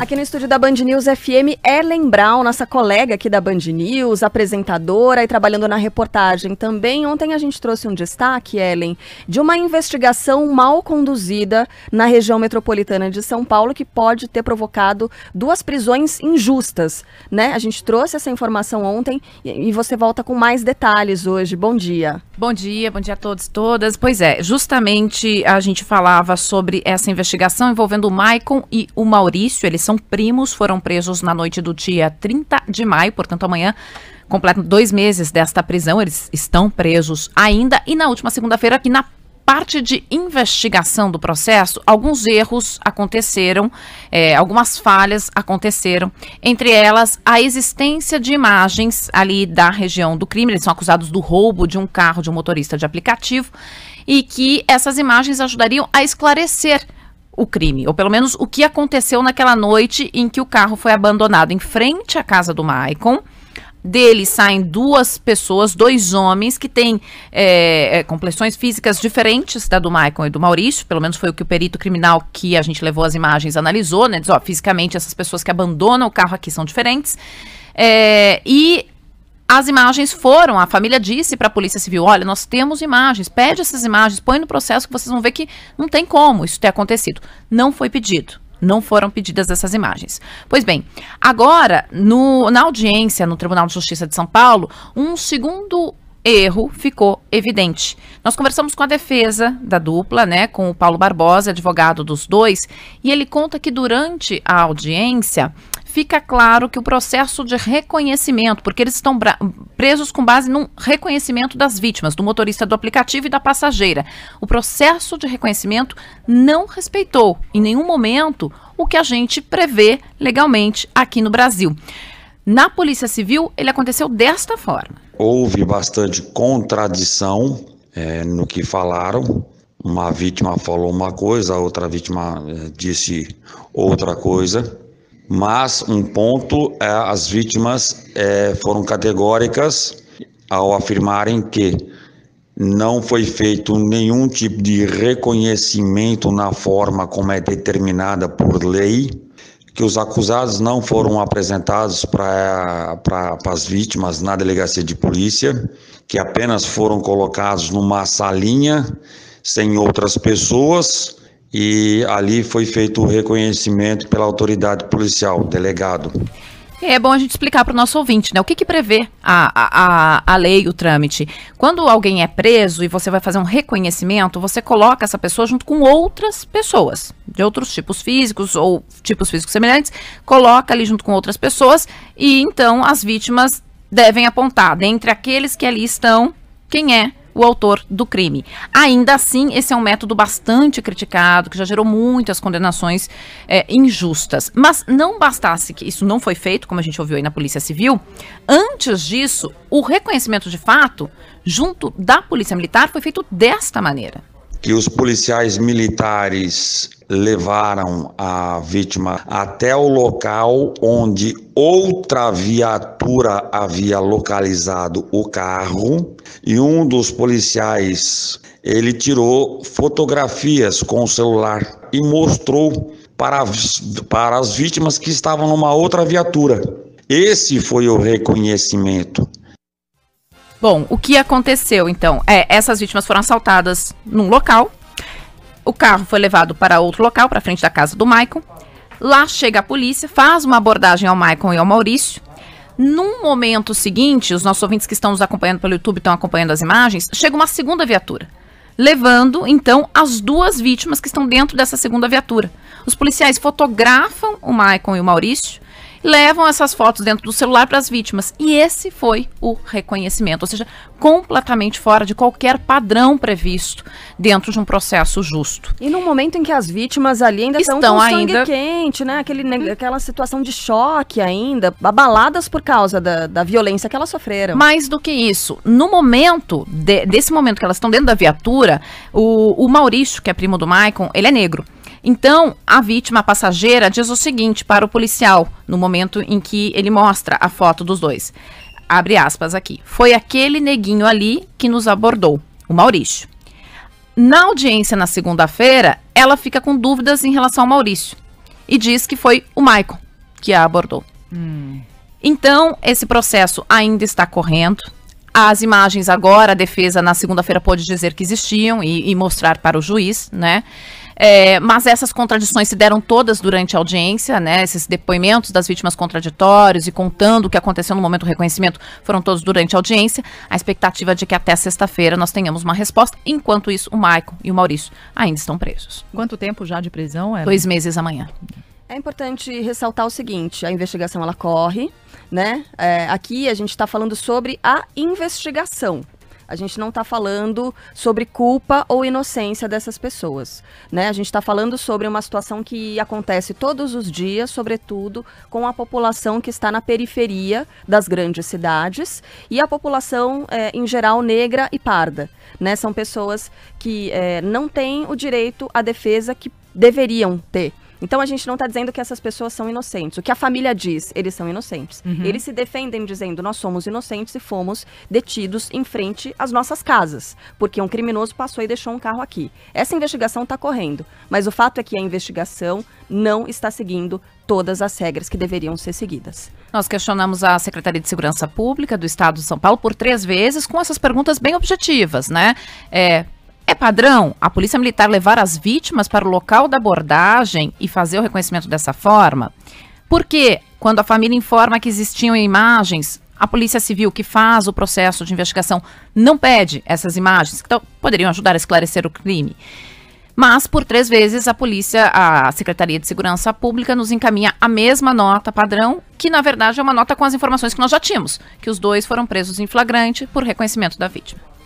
Aqui no estúdio da Band News FM, Ellen Brown, nossa colega aqui da Band News, apresentadora e trabalhando na reportagem também. Ontem a gente trouxe um destaque, Ellen, de uma investigação mal conduzida na região metropolitana de São Paulo que pode ter provocado duas prisões injustas, né? A gente trouxe essa informação ontem e você volta com mais detalhes hoje. Bom dia. Bom dia, bom dia a todos e todas. Pois é, justamente a gente falava sobre essa investigação envolvendo o Maicon e o Maurício, eles são primos, foram presos na noite do dia 30 de maio, portanto amanhã completam dois meses desta prisão, eles estão presos ainda. E na última segunda-feira, aqui na parte de investigação do processo, alguns erros aconteceram, é, algumas falhas aconteceram, entre elas a existência de imagens ali da região do crime. Eles são acusados do roubo de um carro de um motorista de aplicativo e que essas imagens ajudariam a esclarecer o crime, ou pelo menos o que aconteceu naquela noite em que o carro foi abandonado em frente à casa do Maicon. Dele saem duas pessoas, dois homens, que têm é, complexões físicas diferentes da do Maicon e do Maurício, pelo menos foi o que o perito criminal que a gente levou as imagens analisou, né? Diz, ó, fisicamente essas pessoas que abandonam o carro aqui são diferentes. É, e as imagens foram, a família disse para a Polícia Civil: olha, nós temos imagens, pede essas imagens, põe no processo que vocês vão ver que não tem como isso ter acontecido. Não foi pedido. Não foram pedidas essas imagens. Pois bem, agora, no, na audiência no Tribunal de Justiça de São Paulo, um segundo erro ficou evidente. Nós conversamos com a defesa da dupla, né, com o Paulo Barbosa, advogado dos dois, e ele conta que durante a audiência fica claro que o processo de reconhecimento, porque eles estão presos com base num reconhecimento das vítimas, do motorista do aplicativo e da passageira. O processo de reconhecimento não respeitou em nenhum momento o que a gente prevê legalmente aqui no Brasil. Na Polícia Civil, ele aconteceu desta forma. Houve bastante contradição é, no que falaram. Uma vítima falou uma coisa, a outra vítima é, disse outra coisa. Mas um ponto, é, as vítimas é, foram categóricas ao afirmarem que não foi feito nenhum tipo de reconhecimento na forma como é determinada por lei, que os acusados não foram apresentados para as vítimas na delegacia de polícia, que apenas foram colocados numa salinha sem outras pessoas e ali foi feito o reconhecimento pela autoridade policial, delegado. É bom a gente explicar para o nosso ouvinte, né? O que, que prevê a, a, a lei, o trâmite? Quando alguém é preso e você vai fazer um reconhecimento, você coloca essa pessoa junto com outras pessoas, de outros tipos físicos ou tipos físicos semelhantes, coloca ali junto com outras pessoas e então as vítimas devem apontar, dentre aqueles que ali estão, quem é o autor do crime. Ainda assim, esse é um método bastante criticado, que já gerou muitas condenações é, injustas. Mas não bastasse que isso não foi feito, como a gente ouviu aí na Polícia Civil, antes disso, o reconhecimento de fato, junto da Polícia Militar, foi feito desta maneira que os policiais militares levaram a vítima até o local onde outra viatura havia localizado o carro e um dos policiais ele tirou fotografias com o celular e mostrou para, para as vítimas que estavam numa outra viatura. Esse foi o reconhecimento. Bom, o que aconteceu então? É, essas vítimas foram assaltadas num local. O carro foi levado para outro local, para frente da casa do Maicon. Lá chega a polícia, faz uma abordagem ao Maicon e ao Maurício. Num momento seguinte, os nossos ouvintes que estão nos acompanhando pelo YouTube estão acompanhando as imagens, chega uma segunda viatura, levando então as duas vítimas que estão dentro dessa segunda viatura. Os policiais fotografam o Maicon e o Maurício, levam essas fotos dentro do celular para as vítimas. E esse foi o reconhecimento, ou seja, completamente fora de qualquer padrão previsto dentro de um processo justo. E no momento em que as vítimas ali ainda estão, estão com ainda... sangue quente, né? Aquele, aquela situação de choque ainda, abaladas por causa da, da violência que elas sofreram. Mais do que isso, no momento, de, desse momento que elas estão dentro da viatura, o, o Maurício, que é primo do Maicon, ele é negro. Então, a vítima, a passageira, diz o seguinte para o policial, no momento em que ele mostra a foto dos dois. Abre aspas aqui. Foi aquele neguinho ali que nos abordou, o Maurício. Na audiência na segunda-feira, ela fica com dúvidas em relação ao Maurício e diz que foi o Michael que a abordou. Hum. Então, esse processo ainda está correndo. As imagens agora, a defesa na segunda-feira pôde dizer que existiam e, e mostrar para o juiz, né? É, mas essas contradições se deram todas durante a audiência, né? Esses depoimentos das vítimas contraditórios e contando o que aconteceu no momento do reconhecimento foram todos durante a audiência. A expectativa é de que até sexta-feira nós tenhamos uma resposta. Enquanto isso, o Maicon e o Maurício ainda estão presos. Quanto tempo já de prisão? Ela? Dois meses amanhã. É importante ressaltar o seguinte: a investigação ela corre, né? É, aqui a gente está falando sobre a investigação. A gente não está falando sobre culpa ou inocência dessas pessoas, né? A gente está falando sobre uma situação que acontece todos os dias, sobretudo com a população que está na periferia das grandes cidades e a população é, em geral negra e parda, né? São pessoas que é, não têm o direito à defesa que deveriam ter. Então a gente não está dizendo que essas pessoas são inocentes. O que a família diz, eles são inocentes. Uhum. Eles se defendem dizendo nós somos inocentes e fomos detidos em frente às nossas casas, porque um criminoso passou e deixou um carro aqui. Essa investigação está correndo, mas o fato é que a investigação não está seguindo todas as regras que deveriam ser seguidas. Nós questionamos a Secretaria de Segurança Pública do Estado de São Paulo por três vezes com essas perguntas bem objetivas, né? É, é padrão a Polícia Militar levar as vítimas para o local da abordagem e fazer o reconhecimento dessa forma? Porque, quando a família informa que existiam imagens, a Polícia Civil, que faz o processo de investigação, não pede essas imagens, que então poderiam ajudar a esclarecer o crime. Mas, por três vezes, a Polícia, a Secretaria de Segurança Pública, nos encaminha a mesma nota padrão, que na verdade é uma nota com as informações que nós já tínhamos, que os dois foram presos em flagrante por reconhecimento da vítima.